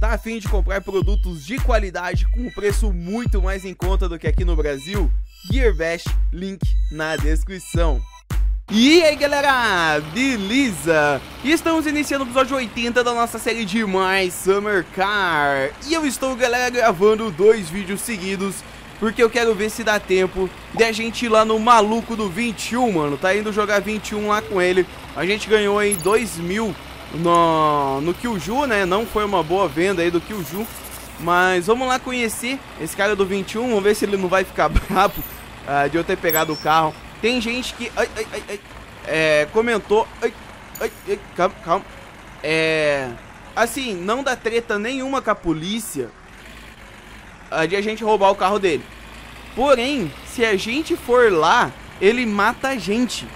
Tá afim de comprar produtos de qualidade com um preço muito mais em conta do que aqui no Brasil? Gearbest, link na descrição. E aí galera, beleza? Estamos iniciando o episódio 80 da nossa série de mais Summer Car E eu estou galera gravando dois vídeos seguidos Porque eu quero ver se dá tempo de a gente ir lá no maluco do 21 mano Tá indo jogar 21 lá com ele A gente ganhou aí 2 mil no, no Kyuju, né? Não foi uma boa venda aí do Kyuju. Mas vamos lá conhecer esse cara do 21. Vamos ver se ele não vai ficar brabo uh, de eu ter pegado o carro. Tem gente que ai, ai, ai, é, comentou... calma, calma. É, assim, não dá treta nenhuma com a polícia uh, de a gente roubar o carro dele. Porém, se a gente for lá, ele mata a gente.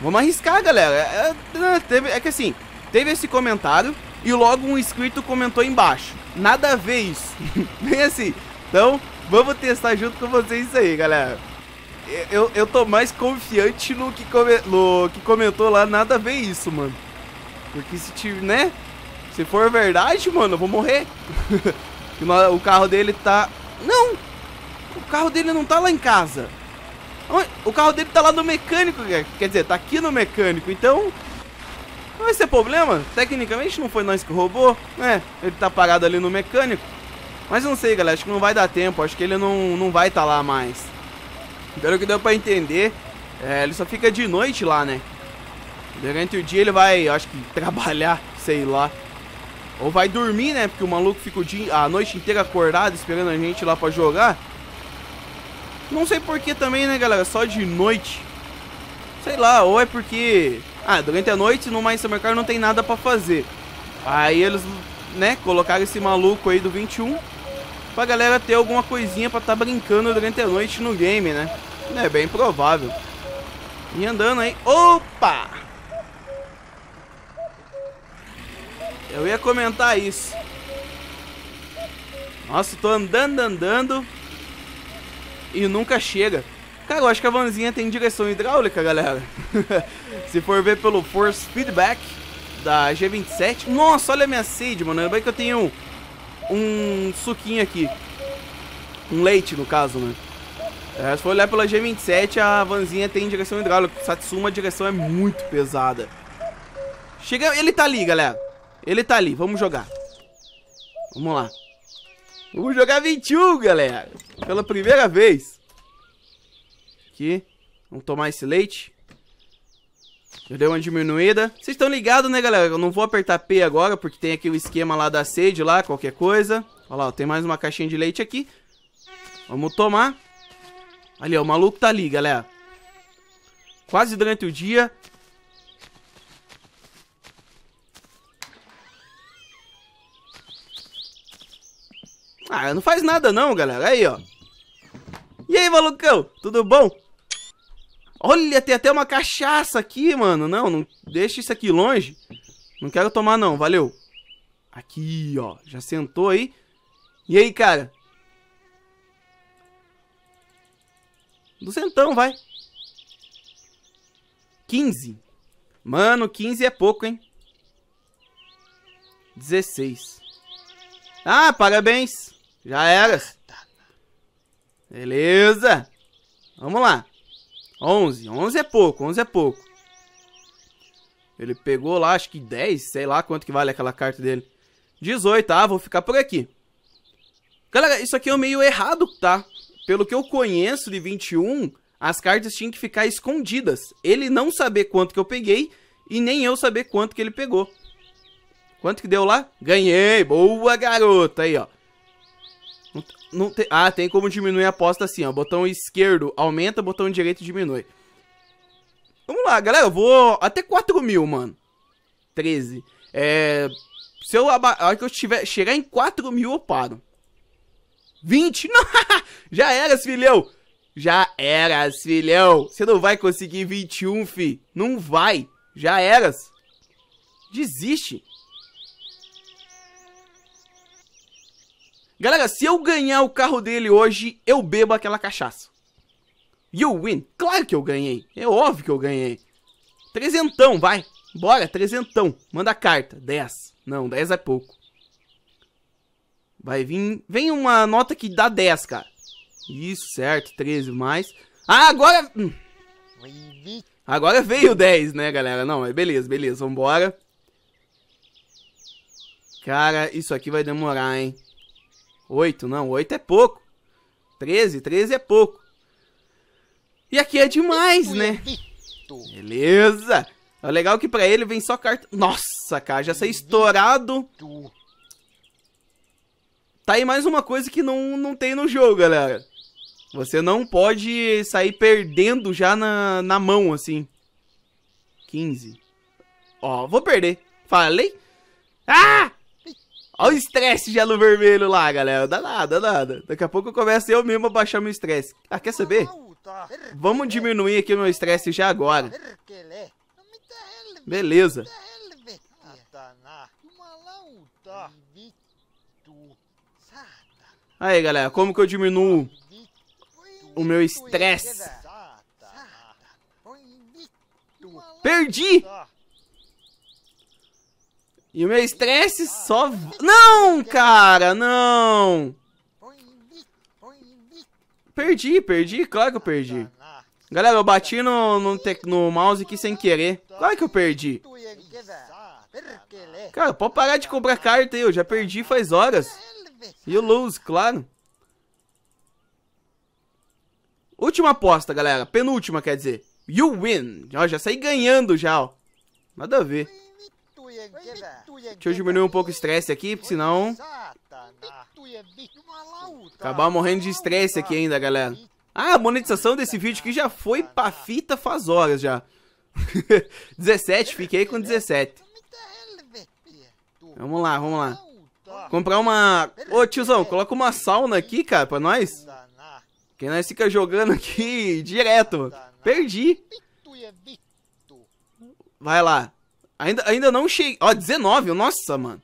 Vamos arriscar, galera. É, é, é, que assim, teve esse comentário e logo um inscrito comentou embaixo. Nada a ver isso. Bem assim. Então, vamos testar junto com vocês isso aí, galera. Eu, eu tô mais confiante no que, come, no que comentou lá, nada a ver isso, mano. Porque se tiver, né? Se for verdade, mano, eu vou morrer. o carro dele tá... Não! O carro dele não tá lá em casa. O carro dele tá lá no mecânico, quer dizer, tá aqui no mecânico, então... Não vai ser problema, tecnicamente não foi nós que roubou, né? Ele tá parado ali no mecânico. Mas não sei, galera, acho que não vai dar tempo, acho que ele não, não vai estar tá lá mais. Pelo que deu pra entender, é, ele só fica de noite lá, né? Durante o dia ele vai, acho que, trabalhar, sei lá. Ou vai dormir, né? Porque o maluco fica dia, a noite inteira acordado esperando a gente lá pra jogar. Não sei porquê também, né, galera? Só de noite. Sei lá, ou é porque... Ah, durante a noite no mais mercado não tem nada pra fazer. Aí eles, né, colocaram esse maluco aí do 21 pra galera ter alguma coisinha pra tá brincando durante a noite no game, né? É bem provável. E andando aí... Opa! Eu ia comentar isso. Nossa, tô andando, andando e nunca chega. Cara, eu acho que a vanzinha tem direção hidráulica, galera. Se for ver pelo force feedback da G27. Nossa, olha a minha sede, mano. Ainda bem que eu tenho um, suquinho aqui. Um leite, no caso, né? É, se for olhar pela G27, a vanzinha tem direção hidráulica. Satsuma, a direção é muito pesada. Chega, ele tá ali, galera. Ele tá ali, vamos jogar. Vamos lá. Vamos jogar 21, galera. Pela primeira vez. Aqui. Vamos tomar esse leite. Já deu uma diminuída. Vocês estão ligados, né, galera? Eu não vou apertar P agora, porque tem aqui o esquema lá da sede, lá, qualquer coisa. Olha lá, tem mais uma caixinha de leite aqui. Vamos tomar. Ali, ó, o maluco tá ali, galera. Quase durante o dia, Ah, não faz nada não, galera. Aí, ó. E aí, malucão? Tudo bom? Olha, tem até uma cachaça aqui, mano. Não, não deixa isso aqui longe. Não quero tomar não, valeu. Aqui, ó. Já sentou aí. E aí, cara? Duzentão, vai. 15. Mano, 15 é pouco, hein? 16. Ah, parabéns. Já eras. Beleza. Vamos lá. 11. 11 é pouco, 11 é pouco. Ele pegou lá, acho que 10, sei lá quanto que vale aquela carta dele. 18, ah, vou ficar por aqui. Galera, isso aqui é meio errado, tá? Pelo que eu conheço de 21, as cartas tinham que ficar escondidas. Ele não saber quanto que eu peguei e nem eu saber quanto que ele pegou. Quanto que deu lá? Ganhei, boa garota aí, ó não te... Ah, tem como diminuir a aposta assim, ó. Botão esquerdo aumenta, botão direito diminui. Vamos lá, galera. Eu vou até 4 mil, mano. 13. É... Se eu aba... a hora que eu tiver... chegar em 4 mil, eu paro. 20? Não! Já era, filhão! Já era, filhão! Você não vai conseguir 21, fi. Não vai. Já eras. Desiste. Galera, se eu ganhar o carro dele hoje, eu bebo aquela cachaça. You win. Claro que eu ganhei. É óbvio que eu ganhei. Trezentão, vai. Bora, trezentão. Manda carta. Dez. Não, dez é pouco. Vai vir... Vem uma nota que dá dez, cara. Isso, certo. Treze mais. Ah, agora... Hum. Agora veio dez, né, galera? Não, mas é beleza, beleza. Vambora. Cara, isso aqui vai demorar, hein? 8, não, 8 é pouco. 13, 13 é pouco. E aqui é demais, né? Beleza. É legal que pra ele vem só carta... Nossa, cara, já saiu estourado. Tá aí mais uma coisa que não, não tem no jogo, galera. Você não pode sair perdendo já na, na mão, assim. 15. Ó, vou perder. Falei? Ah! Olha o estresse gelo vermelho lá, galera. Dá nada, dá nada. Daqui a pouco eu começo eu mesmo a baixar meu estresse. Ah, quer saber? Vamos diminuir aqui o meu estresse já agora. Beleza. Aí, galera, como que eu diminuo o meu estresse? Perdi! E o meu estresse só... Não, cara, não! Perdi, perdi, claro que eu perdi. Galera, eu bati no, no, no mouse aqui sem querer. Claro que eu perdi. Cara, pode parar de comprar carta aí, eu já perdi faz horas. You lose, claro. Última aposta, galera. Penúltima, quer dizer. You win. Ó, já saí ganhando já, ó. Nada a ver. Deixa eu diminuir um pouco o estresse aqui, porque senão... Acabar morrendo de estresse aqui ainda, galera. Ah, a monetização desse vídeo aqui já foi pra fita faz horas já. 17, fiquei com 17. Vamos lá, vamos lá. Comprar uma... Ô, tiozão, coloca uma sauna aqui, cara, pra nós. Que nós fica jogando aqui direto. Perdi. Vai lá. Ainda, ainda não cheguei... Ó, 19, nossa, mano.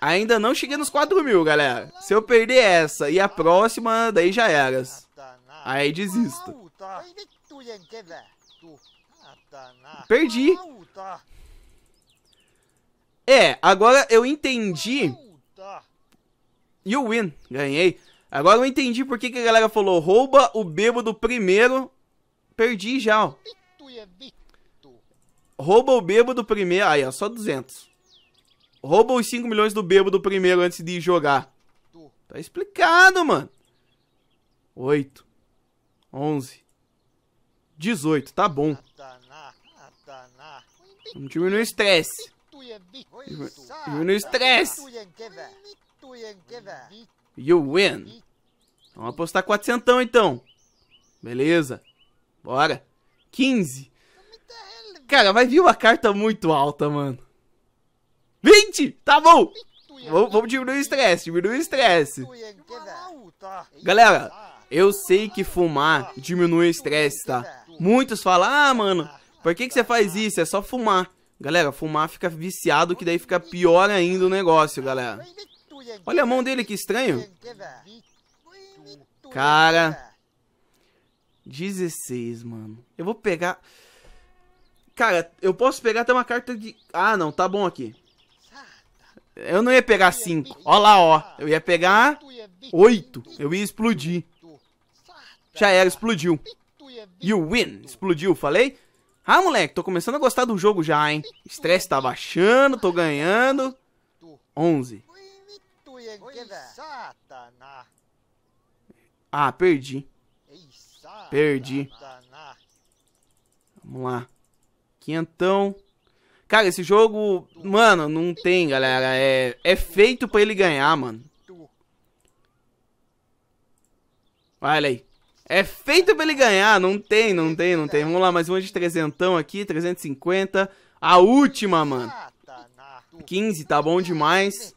Ainda não cheguei nos 4 mil, galera. Se eu perder essa e a próxima, daí já era. Aí desisto. Perdi. É, agora eu entendi. You win. Ganhei. Agora eu entendi por que, que a galera falou rouba o bêbado primeiro. Perdi já, ó. Rouba o bebo do primeiro. Aí, ó, só 200. Rouba os 5 milhões do bebo do primeiro antes de jogar. Tá explicado, mano. 8. 11. 18. Tá bom. Vamos diminuir o estresse. Diminui o estresse. You win. Vamos apostar 400 então. Beleza. Bora. 15. Cara, vai vir uma carta muito alta, mano. 20! Tá bom! Vamos, diminuir o estresse, diminuir o estresse. Galera, eu sei que fumar diminui o estresse, tá? Muitos falam, ah, mano, por que, que você faz isso? É só fumar. Galera, fumar fica viciado, que daí fica pior ainda o negócio, galera. Olha a mão dele, que estranho. Cara, 16, mano. Eu vou pegar... Cara, eu posso pegar até uma carta de... Ah, não, tá bom aqui. Eu não ia pegar 5. Ó lá, ó. Eu ia pegar 8. Eu ia explodir. Já era, explodiu. You win. Explodiu, falei? Ah, moleque, tô começando a gostar do jogo já, hein? Estresse tá baixando, tô ganhando. 11. Ah, perdi. Perdi. Vamos lá. Quinhentão. Cara, esse jogo, mano, não tem, galera. É, é feito para ele ganhar, mano. Olha aí. É feito pra ele ganhar, não tem, não tem, não tem. Vamos lá, mais uma de trezentão aqui, 350. A última, mano. 15, tá bom demais.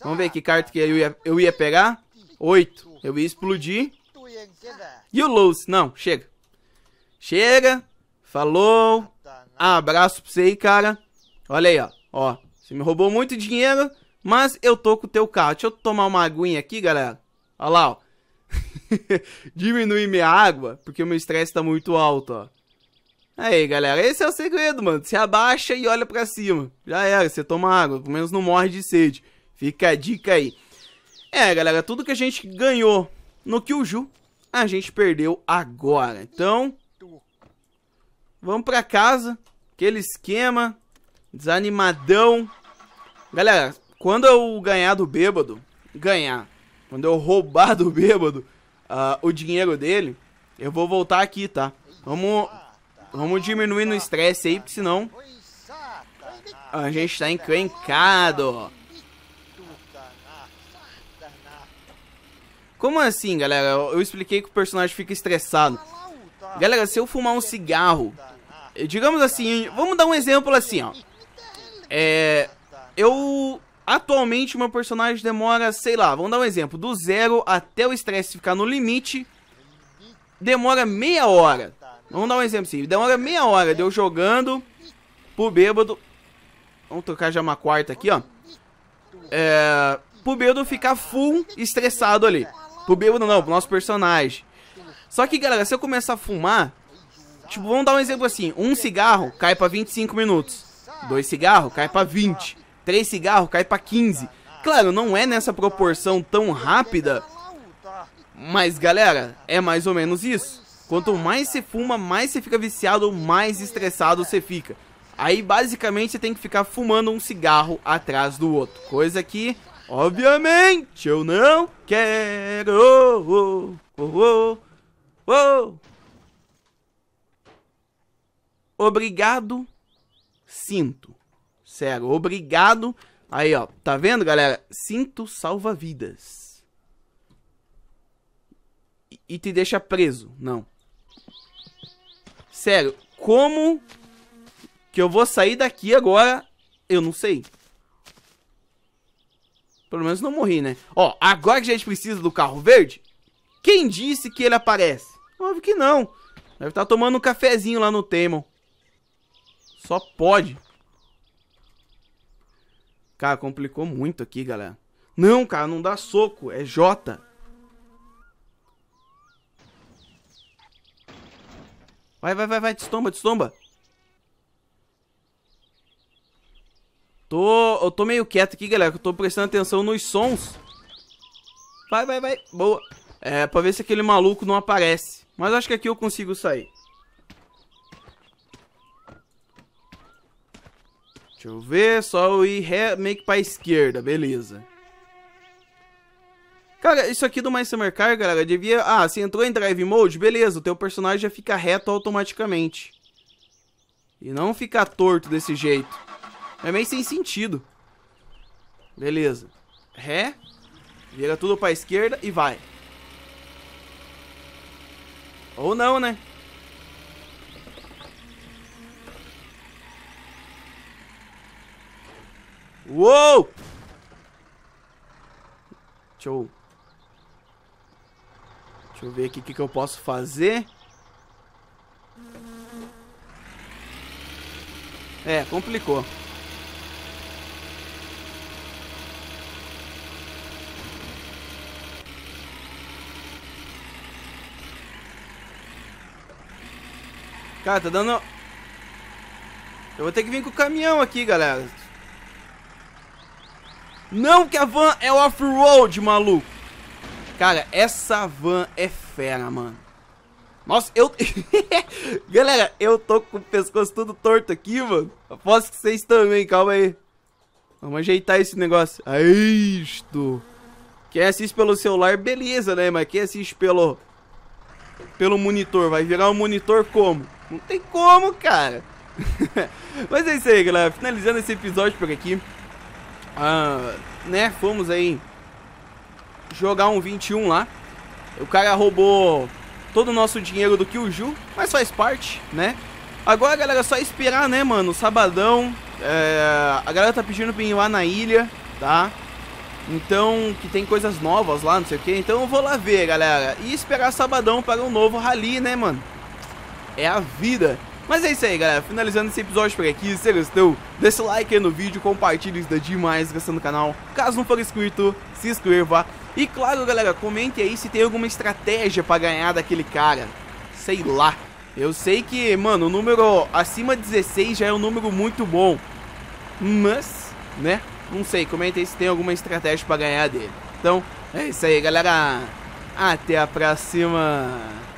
Vamos ver que carta que eu ia, eu ia pegar. 8, eu ia explodir. E o lose? não, chega. Chega, falou. Abraço pra você aí, cara. Olha aí, ó. Ó, você me roubou muito dinheiro, mas eu tô com o teu carro. Deixa eu tomar uma aguinha aqui, galera. Olha lá, ó. Diminuir minha água, porque o meu estresse tá muito alto, ó. Aí, galera, esse é o segredo, mano. Se abaixa e olha pra cima. Já era, você toma água, pelo menos não morre de sede. Fica a dica aí. É, galera, tudo que a gente ganhou no Kyuju, a gente perdeu agora. Então, vamos pra casa. Aquele esquema. Desanimadão. Galera, quando eu ganhar do bêbado, ganhar. Quando eu roubar do bêbado uh, o dinheiro dele, eu vou voltar aqui, tá? Vamos, vamos diminuir no estresse aí, porque senão a gente tá encrencado. Como assim, galera? Eu, eu expliquei que o personagem fica estressado. Galera, se eu fumar um cigarro digamos assim, vamos dar um exemplo assim, ó. É, eu atualmente meu personagem demora, sei lá, vamos dar um exemplo, do zero até o estresse ficar no limite, demora meia hora. Vamos dar um exemplo assim, demora meia hora de eu jogando pro bêbado. Vamos trocar já uma quarta aqui, ó. É, pro bêbado ficar full estressado ali. Pro bêbado não, pro nosso personagem. Só que, galera, se eu começar a fumar, Tipo, vamos dar um exemplo assim: um cigarro cai para 25 minutos, dois cigarros cai para 20, três cigarros cai para 15. Claro, não é nessa proporção tão rápida, mas galera, é mais ou menos isso. Quanto mais você fuma, mais você fica viciado, mais estressado você fica. Aí basicamente você tem que ficar fumando um cigarro atrás do outro, coisa que obviamente eu não quero. Oh, oh, oh, oh. Obrigado, cinto. Sério, obrigado. Aí, ó, tá vendo, galera? Cinto salva vidas. E, e te deixa preso, não. Sério, como que eu vou sair daqui agora? Eu não sei. Pelo menos não morri, né? Ó, agora que a gente precisa do carro verde, quem disse que ele aparece? Óbvio que não. Deve estar tá tomando um cafezinho lá no Temon. Só pode. Cara, complicou muito aqui, galera. Não, cara, não dá soco. É J. Vai, vai, vai, vai. Destomba, destomba. Tô, eu tô meio quieto aqui, galera. Eu tô prestando atenção nos sons. Vai, vai, vai. Boa. É, pra ver se aquele maluco não aparece. Mas acho que aqui eu consigo sair. Deixa eu ver, só eu ir ré, meio que pra esquerda, beleza. Cara, isso aqui do My Summer Car, galera, devia... Ah, você entrou em Drive Mode, beleza, o teu personagem já fica reto automaticamente. E não fica torto desse jeito. É meio sem sentido. Beleza. Ré. Vira tudo pra esquerda e vai. Ou não, né? Uou! Deixa eu... Deixa eu ver aqui o que, que eu posso fazer. É, complicou. Cara, tá dando... Eu vou ter que vir com o caminhão aqui, galera. Não que a van é off-road, maluco. Cara, essa van é fera, mano. Nossa, eu... Galera, eu tô com o pescoço todo torto aqui, mano. Aposto que vocês também, calma aí. Vamos ajeitar esse negócio. É isto. Quem assiste pelo celular, beleza, né? Mas quem assiste pelo... Pelo monitor, vai virar um monitor como? Não tem como, cara. Mas é isso aí, galera. Finalizando esse episódio por aqui. Ah, né, fomos aí jogar um 21 lá. O cara roubou todo o nosso dinheiro do Kyuju, mas faz parte, né? Agora, galera, é só esperar, né, mano? Sabadão. É... A galera tá pedindo pra ir lá na ilha, tá? Então, que tem coisas novas lá, não sei o que. Então eu vou lá ver, galera. E esperar sabadão para um novo rally, né, mano? É a vida. Mas é isso aí, galera. Finalizando esse episódio por aqui. Se gostou, deixa o like aí no vídeo, compartilha isso daí demais, gostando do canal. Caso não for inscrito, se inscreva. E claro, galera, comente aí se tem alguma estratégia para ganhar daquele cara. Sei lá. Eu sei que, mano, o número acima de 16 já é um número muito bom. Mas, né? Não sei, Comente aí se tem alguma estratégia para ganhar dele. Então, é isso aí, galera. Até a próxima.